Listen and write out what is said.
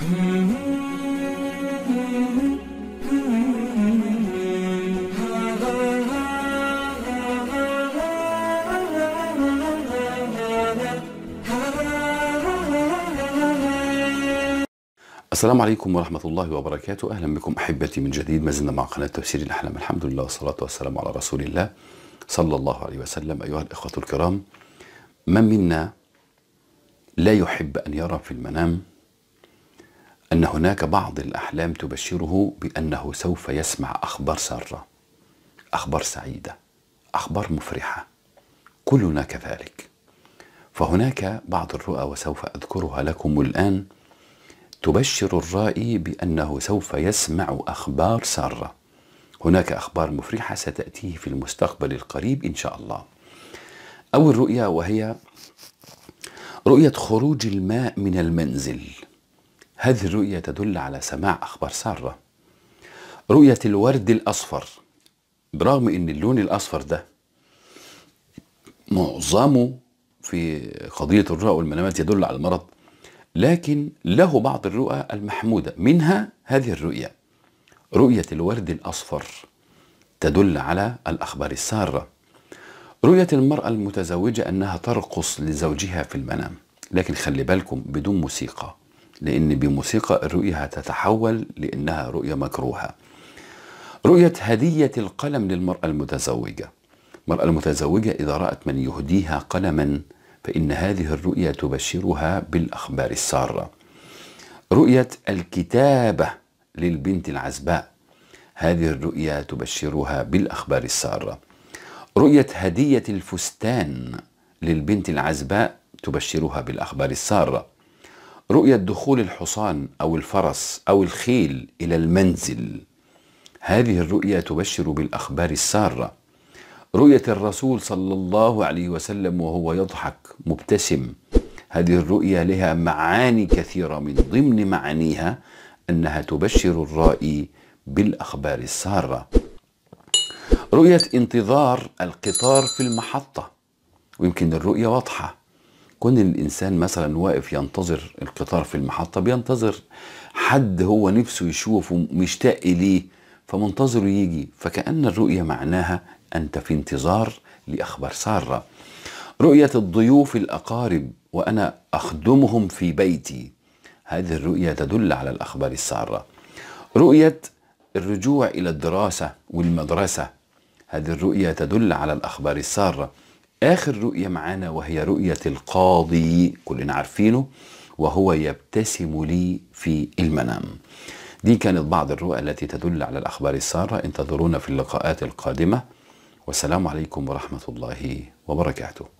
السلام عليكم ورحمة الله وبركاته أهلا بكم أحبتي من جديد ما زلنا مع قناة تفسير الأحلام الحمد لله والصلاة والسلام على رسول الله صلى الله عليه وسلم أيها الإخوة الكرام من منا لا يحب أن يرى في المنام أن هناك بعض الأحلام تبشره بأنه سوف يسمع أخبار سارة أخبار سعيدة أخبار مفرحة كلنا كذلك فهناك بعض الرؤى وسوف أذكرها لكم الآن تبشر الرائي بأنه سوف يسمع أخبار سارة هناك أخبار مفرحة ستأتيه في المستقبل القريب إن شاء الله أول رؤيا وهي رؤية خروج الماء من المنزل هذه الرؤية تدل على سماع أخبار سارة رؤية الورد الأصفر برغم أن اللون الأصفر ده معظمه في قضية الرؤى والمنامات يدل على المرض لكن له بعض الرؤى المحمودة منها هذه الرؤية رؤية الورد الأصفر تدل على الأخبار السارة رؤية المرأة المتزوجة أنها ترقص لزوجها في المنام لكن خلي بالكم بدون موسيقى لأن بموسيقى الرؤية هتتحول لأنها رؤية مكروهة رؤية هدية القلم للمرأة المتزوجة المرأة المتزوجة إذا رأت من يهديها قلما فإن هذه الرؤية تبشرها بالأخبار السارة رؤية الكتابة للبنت العزباء هذه الرؤية تبشرها بالأخبار السارة رؤية هدية الفستان للبنت العزباء تبشرها بالأخبار السارة رؤية دخول الحصان أو الفرس أو الخيل إلى المنزل هذه الرؤية تبشر بالأخبار السارة رؤية الرسول صلى الله عليه وسلم وهو يضحك مبتسم هذه الرؤية لها معاني كثيرة من ضمن معانيها أنها تبشر الرائي بالأخبار السارة رؤية انتظار القطار في المحطة ويمكن الرؤية واضحة كون الانسان مثلا واقف ينتظر القطار في المحطه بينتظر حد هو نفسه يشوفه مشتاق ليه فمنتظره يجي فكأن الرؤية معناها أنت في انتظار لأخبار سارة رؤية الضيوف الأقارب وأنا أخدمهم في بيتي هذه الرؤية تدل على الأخبار السارة رؤية الرجوع إلى الدراسة والمدرسة هذه الرؤية تدل على الأخبار السارة آخر رؤية معانا وهي رؤية القاضي كلنا عارفينه وهو يبتسم لي في المنام دي كانت بعض الرؤى التي تدل على الأخبار السارة انتظرونا في اللقاءات القادمة والسلام عليكم ورحمة الله وبركاته